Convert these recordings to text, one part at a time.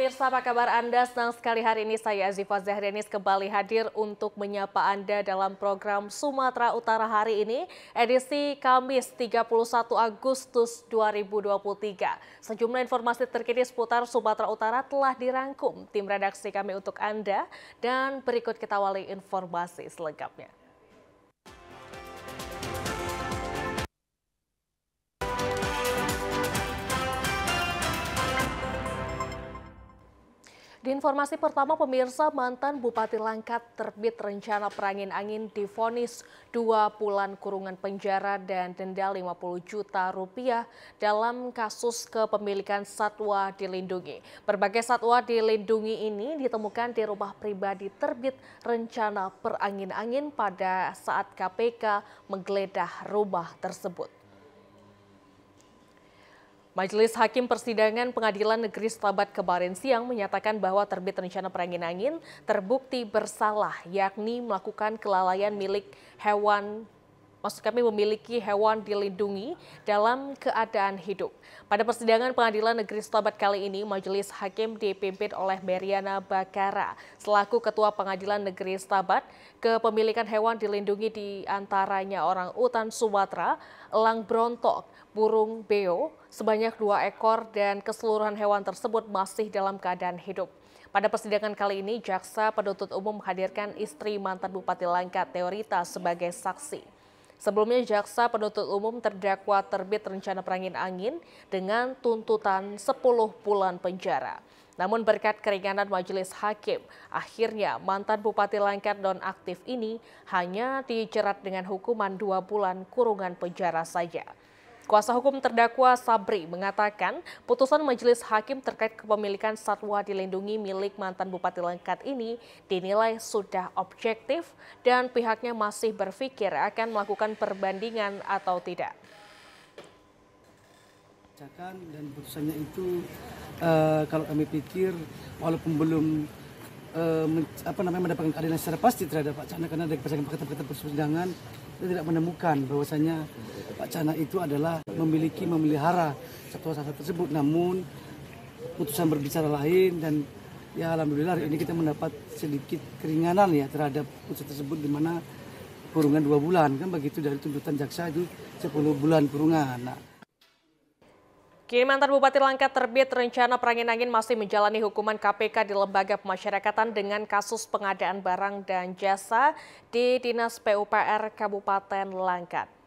pemirsa, apa kabar Anda? Senang sekali hari ini saya Azifa Zahrianis kembali hadir untuk menyapa Anda dalam program Sumatera Utara hari ini, edisi Kamis 31 Agustus 2023. Sejumlah informasi terkini seputar Sumatera Utara telah dirangkum tim redaksi kami untuk Anda dan berikut kita awali informasi selengkapnya. Di informasi pertama pemirsa mantan Bupati Langkat terbit rencana perangin angin difonis dua bulan kurungan penjara dan denda 50 juta rupiah dalam kasus kepemilikan satwa dilindungi. Berbagai satwa dilindungi ini ditemukan di rumah pribadi terbit rencana perangin angin pada saat KPK menggeledah rumah tersebut. Majelis Hakim Persidangan Pengadilan Negeri Setabat kemarin siang menyatakan bahwa terbit rencana perangin angin terbukti bersalah yakni melakukan kelalaian milik hewan maksud kami memiliki hewan dilindungi dalam keadaan hidup. Pada persidangan pengadilan negeri Setabat kali ini, majelis hakim dipimpin oleh Meriana Bakara selaku ketua pengadilan negeri Setabat. Kepemilikan hewan dilindungi di antaranya orang utan Sumatera, elang brontok, burung beo, sebanyak dua ekor dan keseluruhan hewan tersebut masih dalam keadaan hidup. Pada persidangan kali ini, jaksa penuntut umum menghadirkan istri mantan Bupati Langkat Teorita sebagai saksi. Sebelumnya jaksa penuntut umum terdakwa terbit rencana perangin angin dengan tuntutan 10 bulan penjara. Namun berkat keringanan majelis hakim, akhirnya mantan Bupati Langkat aktif ini hanya dijerat dengan hukuman dua bulan kurungan penjara saja. Kuasa hukum terdakwa Sabri mengatakan putusan majelis hakim terkait kepemilikan satwa dilindungi milik mantan Bupati Lengkat ini dinilai sudah objektif dan pihaknya masih berpikir akan melakukan perbandingan atau tidak. Dan putusannya itu uh, kalau kami pikir walaupun belum uh, apa namanya mendapatkan keadilan secara pasti terhadap Pak Chandra karena dari persidangan persidangan kita tidak menemukan bahwasanya wacana itu adalah memiliki memelihara satwa-satwa tersebut. Namun putusan berbicara lain dan ya alhamdulillah ini kita mendapat sedikit keringanan ya terhadap putusan tersebut di mana kurungan dua bulan kan begitu dari tuntutan jaksa itu sepuluh bulan kurungan. Nah, Kini mantan Bupati Langkat terbit rencana perangin angin masih menjalani hukuman KPK di lembaga pemasyarakatan dengan kasus pengadaan barang dan jasa di Dinas PUPR Kabupaten Langkat.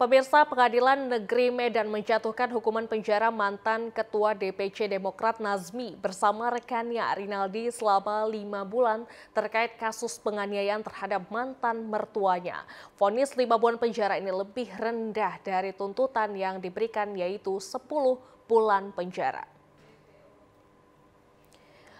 Pemirsa Pengadilan Negeri Medan menjatuhkan hukuman penjara mantan Ketua DPC Demokrat Nazmi bersama rekannya Rinaldi selama lima bulan terkait kasus penganiayaan terhadap mantan mertuanya. Vonis lima bulan penjara ini lebih rendah dari tuntutan yang diberikan yaitu sepuluh bulan penjara.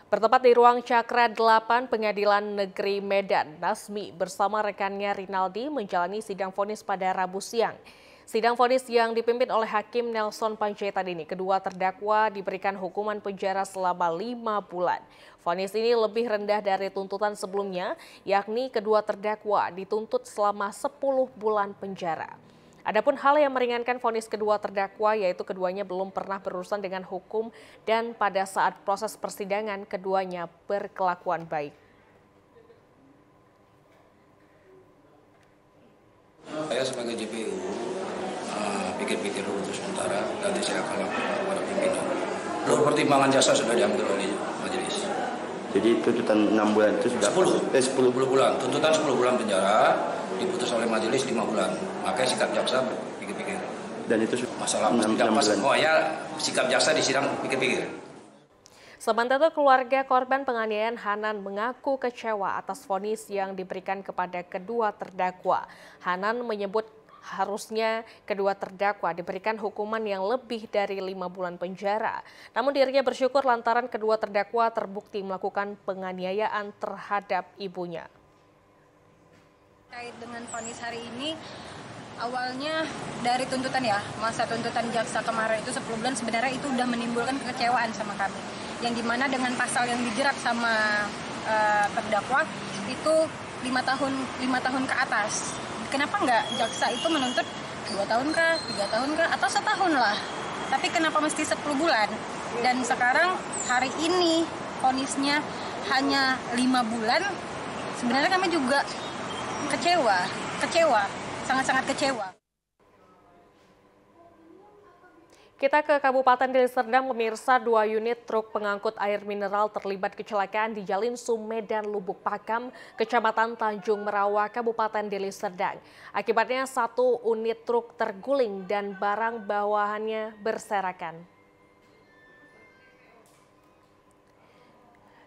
Bertempat di ruang Cakra 8 Pengadilan Negeri Medan, Nasmi bersama rekannya Rinaldi menjalani sidang vonis pada Rabu siang. Sidang vonis yang dipimpin oleh Hakim Nelson Panjaitan ini, kedua terdakwa diberikan hukuman penjara selama lima bulan. Vonis ini lebih rendah dari tuntutan sebelumnya, yakni kedua terdakwa dituntut selama 10 bulan penjara. Adapun hal yang meringankan vonis kedua terdakwa yaitu keduanya belum pernah berurusan dengan hukum dan pada saat proses persidangan keduanya berkelakuan baik. Saya sebagai JPU eh, pikir-pikir uh, dulu untuk sementara nanti saya akan lakukan kepada pimpinan. Loh pertimbangan jasa sudah diambil oleh jadi tuntutan 6 bulan itu sudah 10 eh, 10. 10 bulan. Tuntutan 10 bulan penjara diputus oleh majelis 5 bulan. Makanya sikap jaksa pikir-pikir. Dan itu sudah masalah 6, 6 bulan. Pokoknya sikap jaksa di sidang pikir-pikir. Sementara itu keluarga korban penganiayaan Hanan mengaku kecewa atas vonis yang diberikan kepada kedua terdakwa. Hanan menyebut Harusnya kedua terdakwa diberikan hukuman yang lebih dari lima bulan penjara. Namun dirinya bersyukur lantaran kedua terdakwa terbukti melakukan penganiayaan terhadap ibunya. Terkait dengan vonis hari ini, awalnya dari tuntutan ya, masa tuntutan jaksa kemarin itu 10 bulan sebenarnya itu sudah menimbulkan kekecewaan sama kami. Yang dimana dengan pasal yang dijerat sama uh, terdakwa itu lima tahun lima tahun ke atas kenapa nggak jaksa itu menuntut dua tahun kah tiga tahun kah atau setahun lah tapi kenapa mesti 10 bulan dan sekarang hari ini ponisnya hanya lima bulan sebenarnya kami juga kecewa kecewa sangat-sangat kecewa Kita ke Kabupaten Deli Serdang, pemirsa dua unit truk pengangkut air mineral terlibat kecelakaan di Jalin Sumedan Lubuk Pakam, Kecamatan Tanjung Merawa, Kabupaten Deli Serdang. Akibatnya satu unit truk terguling dan barang bawahannya berserakan.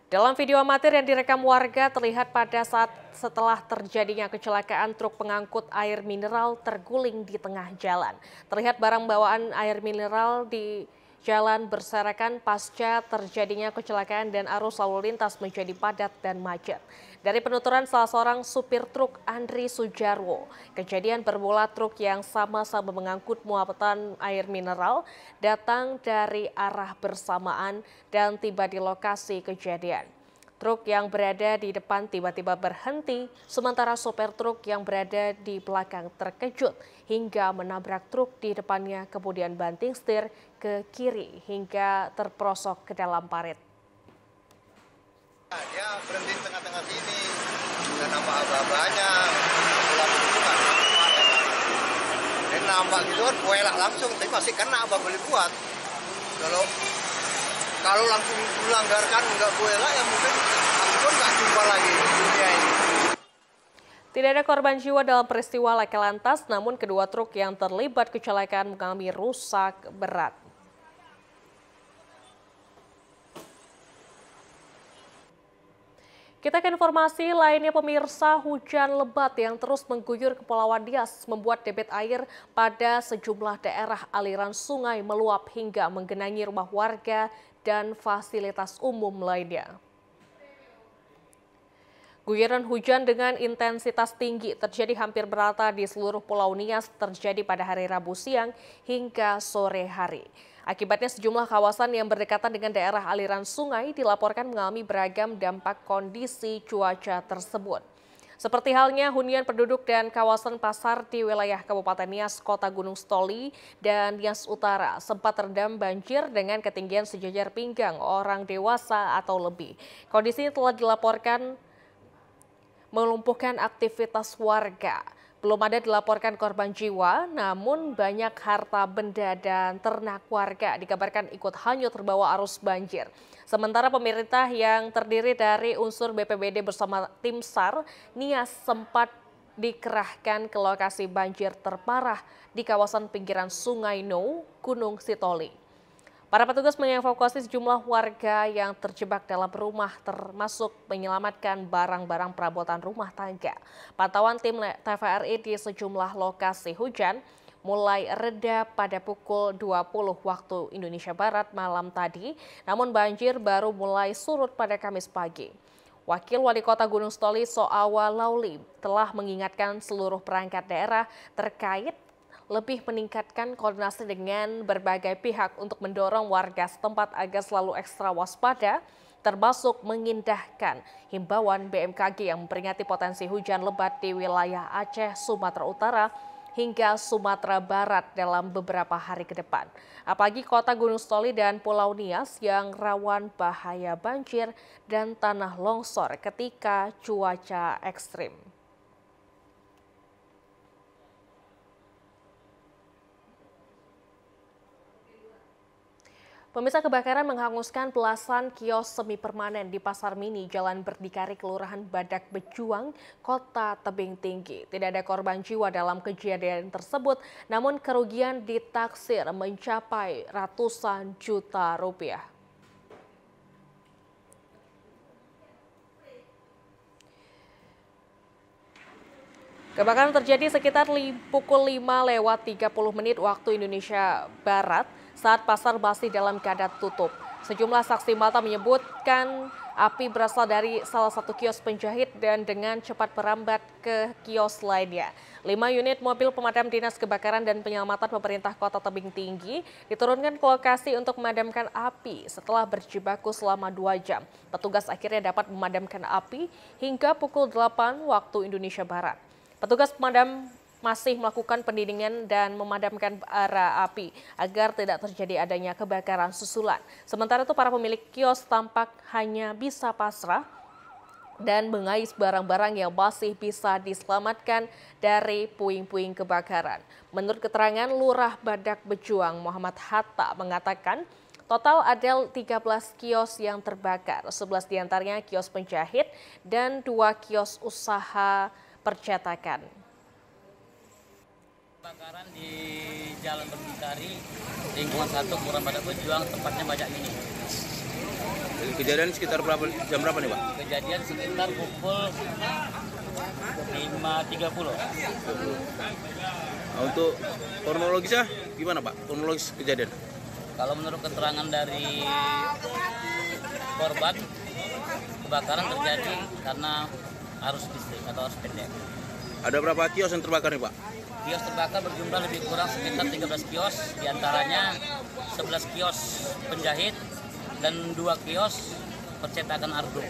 Dalam video amatir yang direkam warga terlihat pada saat setelah terjadinya kecelakaan truk pengangkut air mineral terguling di tengah jalan. Terlihat barang bawaan air mineral di Jalan berserakan pasca terjadinya kecelakaan dan arus lalu lintas menjadi padat dan macet. Dari penuturan salah seorang supir truk Andri Sujarwo, kejadian bermula truk yang sama-sama mengangkut muatan air mineral datang dari arah bersamaan dan tiba di lokasi kejadian. Truk yang berada di depan tiba-tiba berhenti, sementara sopir truk yang berada di belakang terkejut hingga menabrak truk di depannya kemudian banting setir ke kiri hingga terprosok ke dalam parit. Dia ya, berhenti tengah-tengah sini, dan nampak abah-abahnya, nampak gitu kan, langsung, tapi masih kena abah boleh buat. Kalau kalau langsung dilanggarkan nggak boleh ya mungkin pun nggak jumpa lagi di dunia ini. Tidak ada korban jiwa dalam peristiwa laka lantas, namun kedua truk yang terlibat kecelakaan mengalami rusak berat. Kita ke informasi lainnya pemirsa, hujan lebat yang terus mengguyur Kepulauan Dias membuat debit air pada sejumlah daerah aliran sungai meluap hingga menggenangi rumah warga dan fasilitas umum lainnya. Guyuran hujan dengan intensitas tinggi terjadi hampir merata di seluruh Pulau Nias terjadi pada hari Rabu siang hingga sore hari. Akibatnya sejumlah kawasan yang berdekatan dengan daerah aliran sungai dilaporkan mengalami beragam dampak kondisi cuaca tersebut. Seperti halnya hunian penduduk dan kawasan pasar di wilayah Kabupaten Nias, Kota Gunung Stoli dan Nias Utara sempat terendam banjir dengan ketinggian sejajar pinggang orang dewasa atau lebih. Kondisi telah dilaporkan melumpuhkan aktivitas warga. Belum ada dilaporkan korban jiwa, namun banyak harta benda dan ternak warga dikabarkan ikut hanyut terbawa arus banjir. Sementara pemerintah yang terdiri dari unsur BPBD bersama tim SAR, Nias sempat dikerahkan ke lokasi banjir terparah di kawasan pinggiran Sungai No, Gunung Sitoli. Para petugas mengevakuasi sejumlah warga yang terjebak dalam rumah termasuk menyelamatkan barang-barang perabotan rumah tangga. Pantauan tim TVRI di sejumlah lokasi hujan mulai reda pada pukul 20 waktu Indonesia Barat malam tadi, namun banjir baru mulai surut pada Kamis pagi. Wakil Wali Kota Gunung Stoli Soawa Lauli telah mengingatkan seluruh perangkat daerah terkait lebih meningkatkan koordinasi dengan berbagai pihak untuk mendorong warga setempat agar selalu ekstra waspada, termasuk mengindahkan himbauan BMKG yang memperingati potensi hujan lebat di wilayah Aceh, Sumatera Utara, hingga Sumatera Barat dalam beberapa hari ke depan. Apalagi kota Gunung Stoli dan Pulau Nias yang rawan bahaya banjir dan tanah longsor ketika cuaca ekstrim. Pemirsa kebakaran menghanguskan belasan kios semi permanen di Pasar Mini Jalan Berdikari Kelurahan Badak Bejuang, Kota Tebing Tinggi. Tidak ada korban jiwa dalam kejadian tersebut, namun kerugian ditaksir mencapai ratusan juta rupiah. Kebakaran terjadi sekitar pukul 5 lewat 30 menit waktu Indonesia Barat saat pasar masih dalam keadaan tutup. Sejumlah saksi mata menyebutkan api berasal dari salah satu kios penjahit dan dengan cepat merambat ke kios lainnya. Lima unit mobil pemadam dinas kebakaran dan penyelamatan pemerintah kota Tebing Tinggi diturunkan ke lokasi untuk memadamkan api setelah berjibaku selama dua jam. Petugas akhirnya dapat memadamkan api hingga pukul 8 waktu Indonesia Barat. Petugas pemadam masih melakukan pendinginan dan memadamkan bara api agar tidak terjadi adanya kebakaran susulan. Sementara itu para pemilik kios tampak hanya bisa pasrah dan mengais barang-barang yang masih bisa diselamatkan dari puing-puing kebakaran. Menurut keterangan Lurah Badak Bejuang Muhammad Hatta mengatakan, Total ada 13 kios yang terbakar, 11 diantaranya kios penjahit dan dua kios usaha percetakan. Kebakaran di Jalan Berdikari, lingkungan satu Kurang Pada Pejuang, tempatnya banyak ini. Kejadian sekitar berapa jam berapa nih Pak? Kejadian sekitar pukul 5.30. Nah, untuk kronologisnya gimana Pak? Kronologis kejadian? Kalau menurut keterangan dari korban, kebakaran terjadi karena arus listrik atau arus pendek. Ada berapa kios yang terbakar nih Pak? Kios terbakar berjumlah lebih kurang sekitar 13 kios, diantaranya 11 kios penjahit dan dua kios percetakan argo.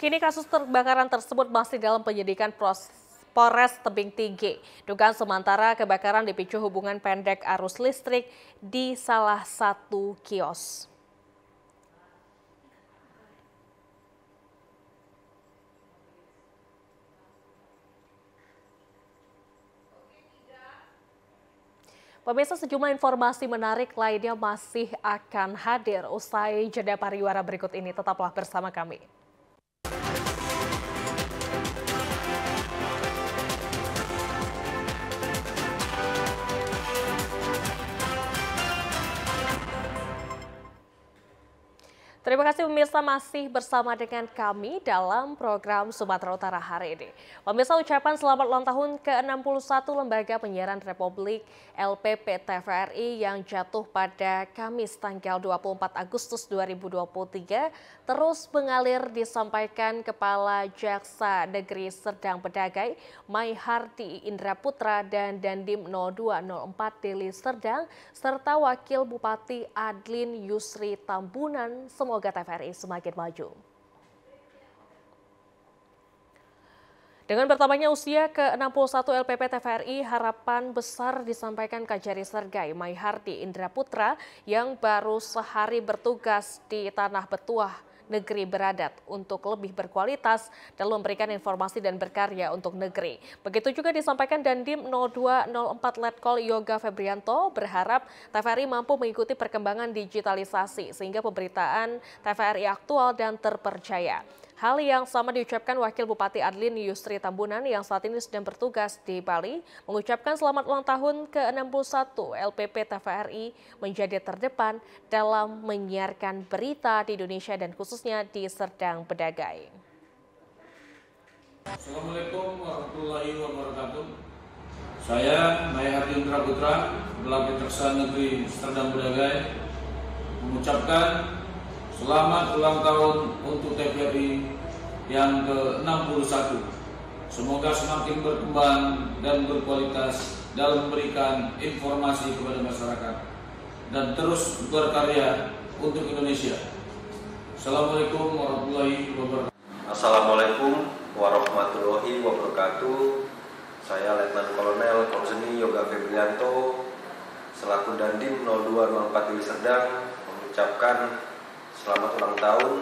Kini kasus terbakaran tersebut masih dalam penyidikan proses Polres Tebing Tinggi. Dugaan sementara kebakaran dipicu hubungan pendek arus listrik di salah satu kios. Pemirsa sejumlah informasi menarik lainnya masih akan hadir usai jeda pariwara berikut ini. Tetaplah bersama kami. Terima kasih pemirsa masih bersama dengan kami dalam program Sumatera Utara hari ini. Pemirsa ucapan selamat ulang tahun ke-61 Lembaga Penyiaran Republik LPP TVRI yang jatuh pada Kamis tanggal 24 Agustus 2023 terus mengalir disampaikan Kepala Jaksa Negeri Serdang Pedagai, Mai Harti Indra Putra dan Dandim 0204 Deli Serdang serta Wakil Bupati Adlin Yusri Tambunan semoga semoga TVRI semakin maju. Dengan bertambahnya usia ke-61 LPP TVRI, harapan besar disampaikan Kajari Sergai Maiharti Indra Putra yang baru sehari bertugas di Tanah Betuah, negeri beradat untuk lebih berkualitas dalam memberikan informasi dan berkarya untuk negeri. Begitu juga disampaikan Dandim 0204 Letkol Yoga Febrianto berharap TVRI mampu mengikuti perkembangan digitalisasi sehingga pemberitaan TVRI aktual dan terpercaya. Hal yang sama diucapkan Wakil Bupati Adlin Yustri Tambunan yang saat ini sedang bertugas di Bali mengucapkan selamat ulang tahun ke-61 LPP TVRI menjadi terdepan dalam menyiarkan berita di Indonesia dan khususnya di Serdang Bedagai. Assalamualaikum warahmatullahi wabarakatuh. Saya Mayati Indra Putra, Kepala Kejaksaan Negeri Serdang Bedagai mengucapkan Selamat ulang tahun untuk TVRI yang ke-61. Semoga semakin berkembang dan berkualitas dalam memberikan informasi kepada masyarakat dan terus berkarya untuk Indonesia. Assalamualaikum warahmatullahi wabarakatuh. Assalamualaikum warahmatullahi wabarakatuh. Saya Letnan Kolonel Konseni Yoga Febrianto selaku Dandim 0204 Serdang mengucapkan selamat ulang tahun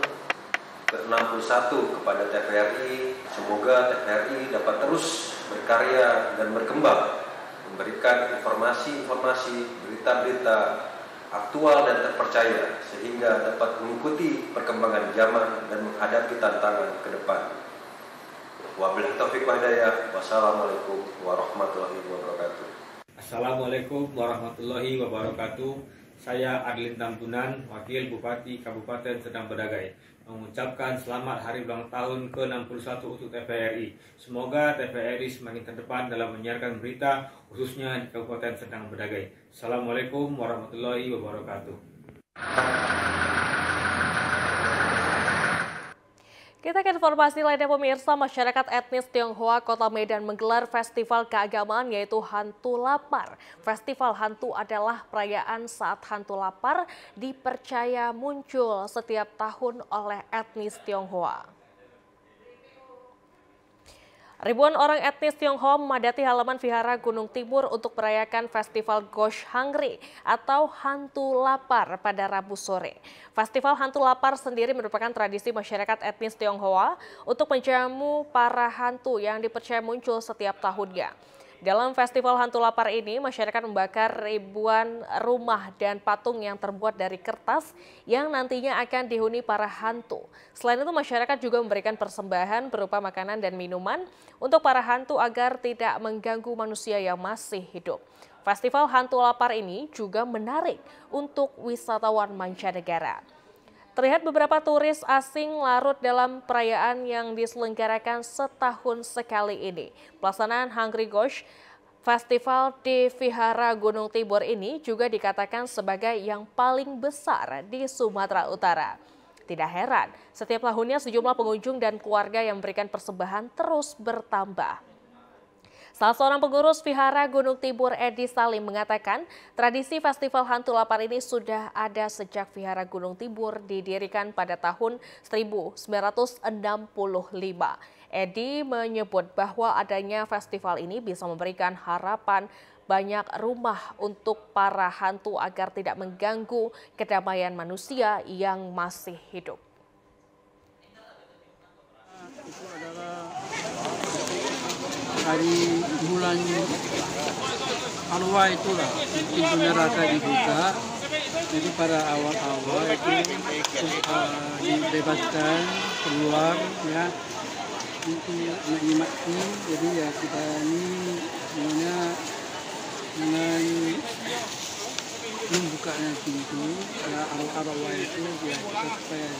ke-61 kepada TVRI. Semoga TVRI dapat terus berkarya dan berkembang, memberikan informasi-informasi, berita-berita aktual dan terpercaya sehingga dapat mengikuti perkembangan zaman dan menghadapi tantangan ke depan. Wabillahi Wassalamualaikum warahmatullahi wabarakatuh. Assalamualaikum warahmatullahi wabarakatuh. Saya Adlin Tambunan, Wakil Bupati Kabupaten Sedang Bedagai, mengucapkan selamat hari ulang tahun ke-61 untuk TVRI. Semoga TVRI semakin terdepan dalam menyiarkan berita, khususnya di Kabupaten Sedang Bedagai. Assalamualaikum warahmatullahi wabarakatuh. Kita ke informasi lainnya pemirsa, masyarakat etnis Tionghoa Kota Medan menggelar festival keagamaan yaitu Hantu Lapar. Festival Hantu adalah perayaan saat hantu lapar dipercaya muncul setiap tahun oleh etnis Tionghoa. Ribuan orang etnis Tionghoa memadati halaman vihara Gunung Timur untuk merayakan festival Gosh Hungry atau Hantu Lapar pada Rabu sore. Festival Hantu Lapar sendiri merupakan tradisi masyarakat etnis Tionghoa untuk menjamu para hantu yang dipercaya muncul setiap tahunnya. Dalam festival hantu lapar ini, masyarakat membakar ribuan rumah dan patung yang terbuat dari kertas yang nantinya akan dihuni para hantu. Selain itu, masyarakat juga memberikan persembahan berupa makanan dan minuman untuk para hantu agar tidak mengganggu manusia yang masih hidup. Festival Hantu Lapar ini juga menarik untuk wisatawan mancanegara. Terlihat beberapa turis asing larut dalam perayaan yang diselenggarakan setahun sekali ini. Pelaksanaan Hungry Ghost Festival di Vihara Gunung Tibur ini juga dikatakan sebagai yang paling besar di Sumatera Utara. Tidak heran, setiap tahunnya sejumlah pengunjung dan keluarga yang memberikan persembahan terus bertambah. Salah seorang pengurus vihara Gunung Timur Edi Salim mengatakan, tradisi Festival Hantu Lapar ini sudah ada sejak vihara Gunung Timur didirikan pada tahun 1965. Edi menyebut bahwa adanya festival ini bisa memberikan harapan banyak rumah untuk para hantu agar tidak mengganggu kedamaian manusia yang masih hidup hari bulan Alwa itulah pintu neraka dibuka jadi pada awal-awal itu uh, dibebaskan keluar ya untuk menikmati jadi ya kita ini semuanya dengan membukanya pintu ya awal-awal itu ya kita supaya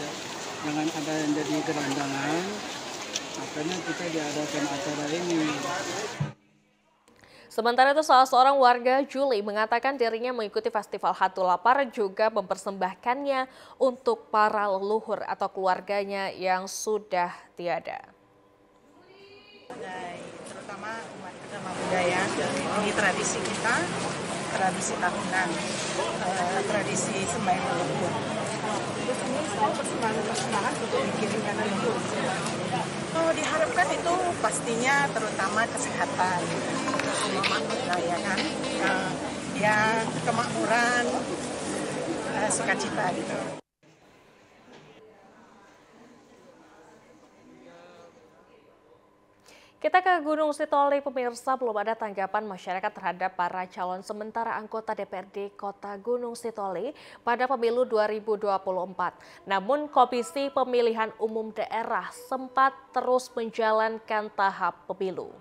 jangan ada yang jadi kerandangan makanya kita diadakan acara ini. Sementara itu salah seorang warga Juli mengatakan dirinya mengikuti festival Hatu Lapar juga mempersembahkannya untuk para leluhur atau keluarganya yang sudah tiada. Terutama umat agama budaya, ini tradisi kita, tradisi tahunan, eh, tradisi sembahyang leluhur. Terus ini saya persembahan-persembahan untuk dikirimkan leluhur. Oh, diharapkan itu pastinya terutama kesehatan, kemakmuran ya kan, nah, ya kemakmuran, eh, sukacita gitu. Kita ke Gunung Sitoli, pemirsa belum ada tanggapan masyarakat terhadap para calon sementara anggota DPRD Kota Gunung Sitoli pada pemilu 2024. Namun Komisi Pemilihan Umum Daerah sempat terus menjalankan tahap pemilu.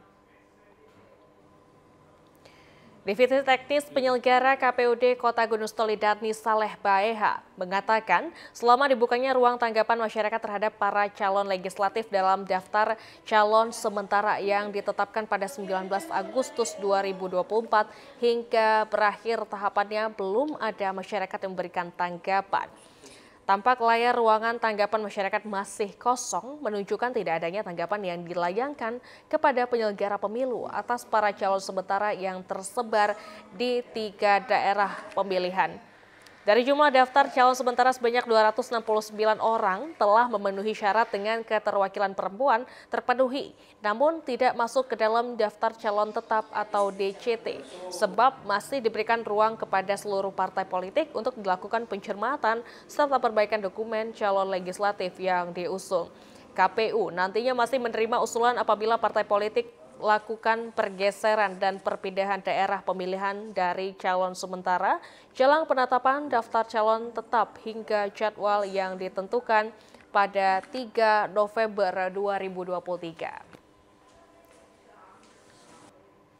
Divisi Teknis Penyelenggara KPUD Kota Gunung Stolidarni Saleh Baeha mengatakan selama dibukanya ruang tanggapan masyarakat terhadap para calon legislatif dalam daftar calon sementara yang ditetapkan pada 19 Agustus 2024 hingga berakhir tahapannya belum ada masyarakat yang memberikan tanggapan. Tampak layar ruangan tanggapan masyarakat masih kosong, menunjukkan tidak adanya tanggapan yang dilayangkan kepada penyelenggara pemilu atas para calon sementara yang tersebar di tiga daerah pemilihan. Dari jumlah daftar calon sementara sebanyak 269 orang telah memenuhi syarat dengan keterwakilan perempuan terpenuhi, namun tidak masuk ke dalam daftar calon tetap atau DCT, sebab masih diberikan ruang kepada seluruh partai politik untuk dilakukan pencermatan serta perbaikan dokumen calon legislatif yang diusung. KPU nantinya masih menerima usulan apabila partai politik lakukan pergeseran dan perpindahan daerah pemilihan dari calon sementara, jelang penetapan daftar calon tetap hingga jadwal yang ditentukan pada 3 November 2023.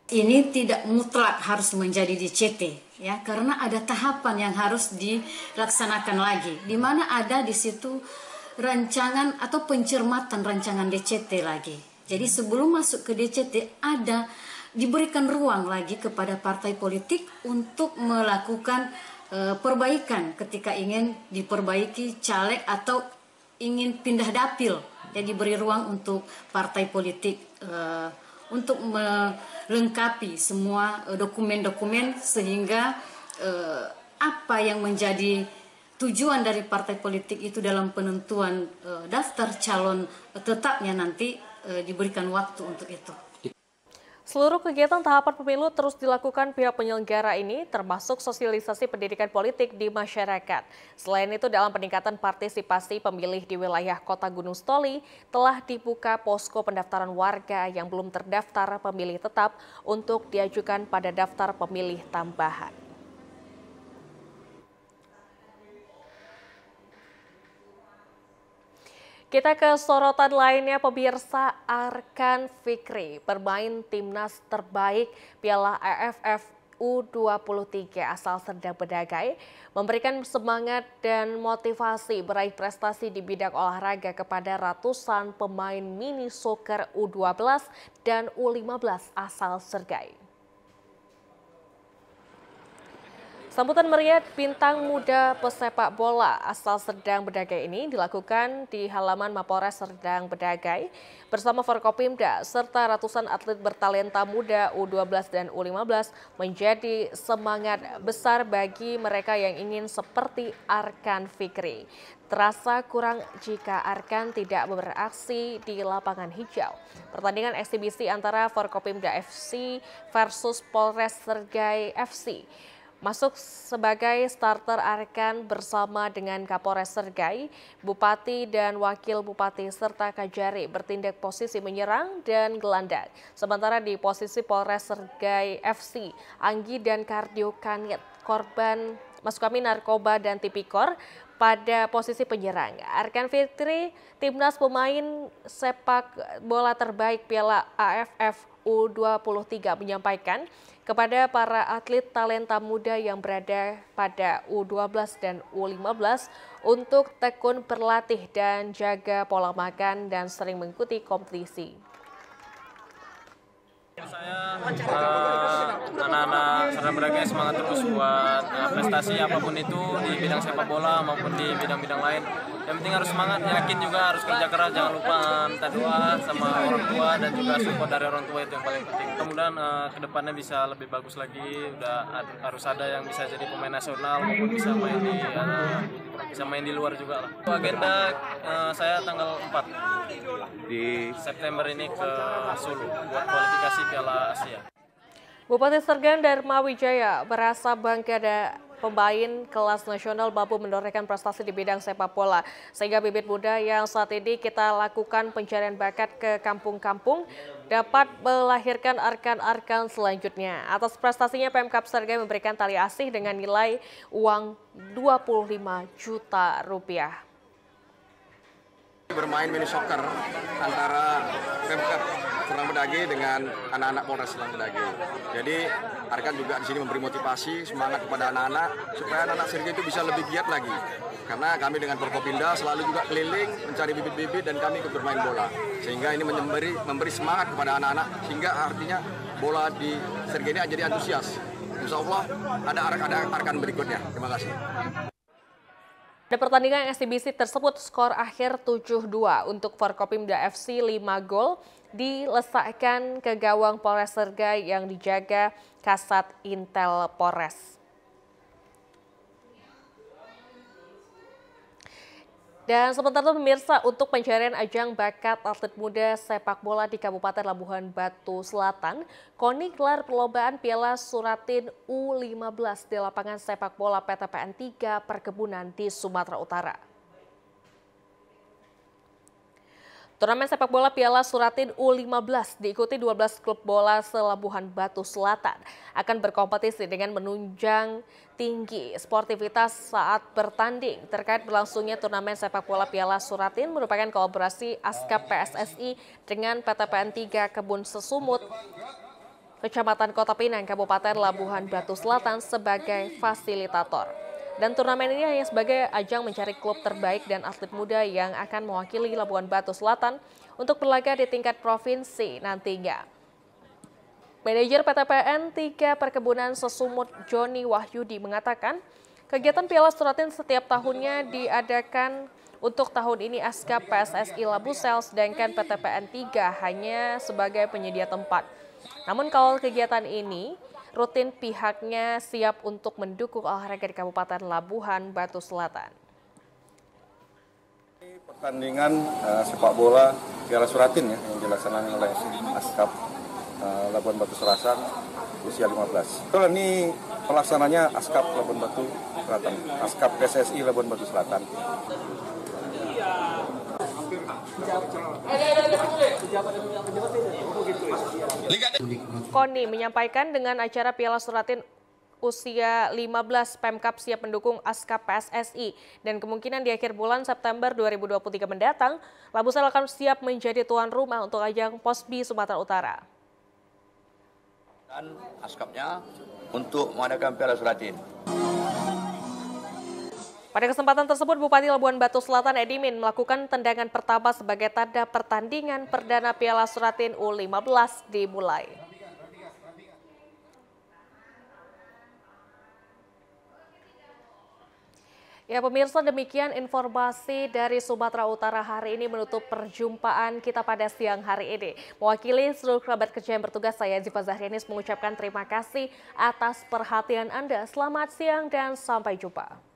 Ini tidak mutlak harus menjadi dct ya karena ada tahapan yang harus dilaksanakan lagi di mana ada di situ rancangan atau pencermatan rancangan DCT lagi jadi sebelum masuk ke DCT ada diberikan ruang lagi kepada partai politik untuk melakukan e, perbaikan ketika ingin diperbaiki caleg atau ingin pindah dapil Jadi diberi ruang untuk partai politik e, untuk melengkapi semua eh, dokumen-dokumen sehingga e, apa yang menjadi tujuan dari partai politik itu dalam penentuan e, daftar calon tetapnya nanti e, diberikan waktu untuk itu. Seluruh kegiatan tahapan pemilu terus dilakukan pihak penyelenggara ini, termasuk sosialisasi pendidikan politik di masyarakat. Selain itu, dalam peningkatan partisipasi pemilih di wilayah Kota Gunung Stoli, telah dibuka posko pendaftaran warga yang belum terdaftar pemilih tetap untuk diajukan pada daftar pemilih tambahan. Kita ke sorotan lainnya pemirsa Arkan Fikri bermain timnas terbaik Piala AFF U23 asal Serdang Bedagai memberikan semangat dan motivasi beraih prestasi di bidang olahraga kepada ratusan pemain mini soccer U12 dan U15 asal Sergai. Sambutan meriah bintang muda pesepak bola asal Serdang Bedagai ini dilakukan di halaman Mapores Serdang Bedagai bersama Forkopimda serta ratusan atlet bertalenta muda U12 dan U15 menjadi semangat besar bagi mereka yang ingin seperti Arkan Fikri. Terasa kurang jika Arkan tidak beraksi di lapangan hijau. Pertandingan eksibisi antara Forkopimda FC versus Polres Sergai FC Masuk sebagai starter Arkan bersama dengan Kapolres Sergai, Bupati dan Wakil Bupati serta Kajari bertindak posisi menyerang dan gelandang. Sementara di posisi Polres Sergai FC, Anggi dan Kardio Kanit, korban masuk kami narkoba dan tipikor pada posisi penyerang. Arkan Fitri, timnas pemain sepak bola terbaik Piala AFF U23 menyampaikan kepada para atlet talenta muda yang berada pada U12 dan U15 untuk tekun berlatih dan jaga pola makan dan sering mengikuti kompetisi. Saya eh, anak-anak saudara beragai semangat terus buat eh, prestasi apapun itu di bidang sepak bola maupun di bidang-bidang lain yang penting harus semangat yakin juga harus kerja keras jangan lupa um, minta doa sama orang tua dan juga support dari orang tua itu yang paling penting kemudian uh, kedepannya bisa lebih bagus lagi udah ad- harus ada yang bisa jadi pemain nasional maupun bisa main di uh, bisa main di luar juga lah agenda uh, saya tanggal 4 di September ini ke Solo buat kualifikasi Piala Asia Bupati Sergan Dharma Wijaya merasa bangga ada pemain kelas nasional mampu menorehkan prestasi di bidang sepak bola. Sehingga bibit muda yang saat ini kita lakukan pencarian bakat ke kampung-kampung dapat melahirkan arkan-arkan selanjutnya. Atas prestasinya Pemkap Sergai memberikan tali asih dengan nilai uang 25 juta rupiah bermain mini soccer antara Pemkap Serang Bedage dengan anak-anak Polres Serang Bedage. Jadi Arkan juga di sini memberi motivasi, semangat kepada anak-anak supaya anak-anak Sirga itu bisa lebih giat lagi. Karena kami dengan Perkopinda selalu juga keliling mencari bibit-bibit dan kami ikut bermain bola. Sehingga ini memberi memberi semangat kepada anak-anak sehingga artinya bola di Sirga ini jadi antusias. Insya Allah ada arkan-arkan berikutnya. Terima kasih. Pada pertandingan STBC tersebut skor akhir 7-2 untuk Forkopimda FC 5 gol dilesakkan ke gawang Polres Sergai yang dijaga Kasat Intel Polres. Dan sementara itu pemirsa untuk pencarian ajang bakat atlet muda sepak bola di Kabupaten Labuhan Batu Selatan, Koni gelar perlombaan Piala Suratin U15 di lapangan sepak bola PTPN 3 Perkebunan di Sumatera Utara. Turnamen sepak bola Piala Suratin U15 diikuti 12 klub bola Selabuhan Batu Selatan akan berkompetisi dengan menunjang tinggi sportivitas saat bertanding. Terkait berlangsungnya turnamen sepak bola Piala Suratin merupakan kolaborasi ASKAP PSSI dengan PTPN 3 Kebun Sesumut Kecamatan Kota Pinang, Kabupaten Labuhan Batu Selatan sebagai fasilitator. Dan turnamen ini hanya sebagai ajang mencari klub terbaik dan atlet muda yang akan mewakili Labuan Batu Selatan untuk berlaga di tingkat provinsi nantinya. Manajer PTPN 3 Perkebunan Sesumut Joni Wahyudi mengatakan, kegiatan Piala Suratin setiap tahunnya diadakan untuk tahun ini ASKA PSSI Labu Sel sedangkan PTPN 3 hanya sebagai penyedia tempat. Namun kalau kegiatan ini rutin pihaknya siap untuk mendukung olahraga di Kabupaten Labuhan, Batu Selatan. Pertandingan uh, sepak bola Piala Suratin ya, yang dilaksanakan oleh ASKAP uh, Labuhan Batu Selatan usia 15. Kalau ini pelaksananya ASKAP Labuhan Batu Selatan, ASKAP PSSI Labuhan Batu Selatan. Koni menyampaikan dengan acara Piala Suratin usia 15 Pemkap siap mendukung ASKA PSSI dan kemungkinan di akhir bulan September 2023 mendatang, Labusel akan siap menjadi tuan rumah untuk ajang POSBI Sumatera Utara. Dan ASKAPnya untuk mengadakan Piala Suratin. Pada kesempatan tersebut, Bupati Labuan Batu Selatan Edimin melakukan tendangan pertama sebagai tanda pertandingan perdana Piala Suratin U15 dimulai. Ya pemirsa demikian informasi dari Sumatera Utara hari ini menutup perjumpaan kita pada siang hari ini. Mewakili seluruh kerabat kerja yang bertugas saya Ziva Zahrianis mengucapkan terima kasih atas perhatian Anda. Selamat siang dan sampai jumpa.